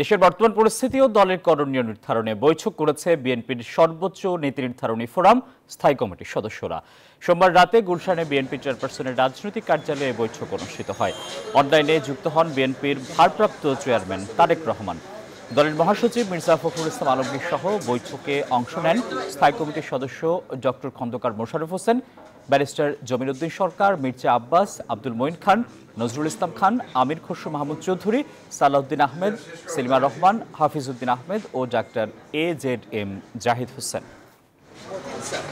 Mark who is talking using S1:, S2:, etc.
S1: দেশের বর্তমান পরিস্থিতি ও দলের করণীয় নির্ধারণে বৈঠক করেছে বিএনপির সর্বোচ্চ নীতি নির্ধারণী ফোরাম স্থায়ী কমিটির সদস্যরা সোমবার রাতে গুলশানে বিএনপি চেয়ারপারসনের রাজনৈতিক কার্যালয়ে বৈঠক অনুষ্ঠিত হয় অনলাইনে যুক্ত হন বিএনপির ভারপ্রাপ্ত চেয়ারম্যান তারেক রহমান দলের মহাসচিব মির্জা ফখরুল ইসলাম আলমগীর সহ বৈঠকে অংশ নেন স্থায়ী কমিটির সদস্য ডক্টর খন্দকার মোশারফ হোসেন ব্যারিস্টার জমিরুদ্দিন সরকার মির্জা আব্বাস আব্দুল মঈন খান নজরুল ইসলাম খান আমির খসরু মাহমুদ চৌধুরী সালাউদ্দিন আহমেদ সেলিমা রহমান হাফিজ উদ্দিন আহমেদ ও ডাক্তার A Z M Zahid Hossain